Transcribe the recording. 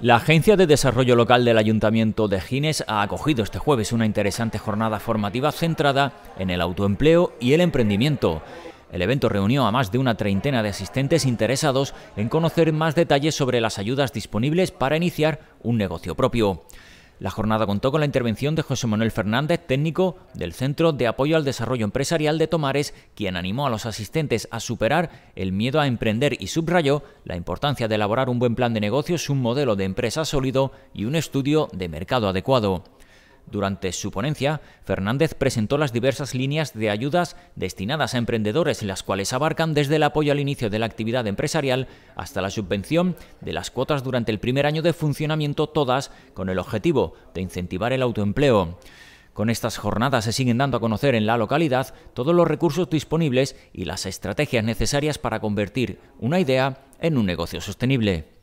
La Agencia de Desarrollo Local del Ayuntamiento de Gines ha acogido este jueves una interesante jornada formativa centrada en el autoempleo y el emprendimiento. El evento reunió a más de una treintena de asistentes interesados en conocer más detalles sobre las ayudas disponibles para iniciar un negocio propio. La jornada contó con la intervención de José Manuel Fernández, técnico del Centro de Apoyo al Desarrollo Empresarial de Tomares, quien animó a los asistentes a superar el miedo a emprender y subrayó la importancia de elaborar un buen plan de negocios, un modelo de empresa sólido y un estudio de mercado adecuado. Durante su ponencia, Fernández presentó las diversas líneas de ayudas destinadas a emprendedores, las cuales abarcan desde el apoyo al inicio de la actividad empresarial hasta la subvención de las cuotas durante el primer año de funcionamiento, todas con el objetivo de incentivar el autoempleo. Con estas jornadas se siguen dando a conocer en la localidad todos los recursos disponibles y las estrategias necesarias para convertir una idea en un negocio sostenible.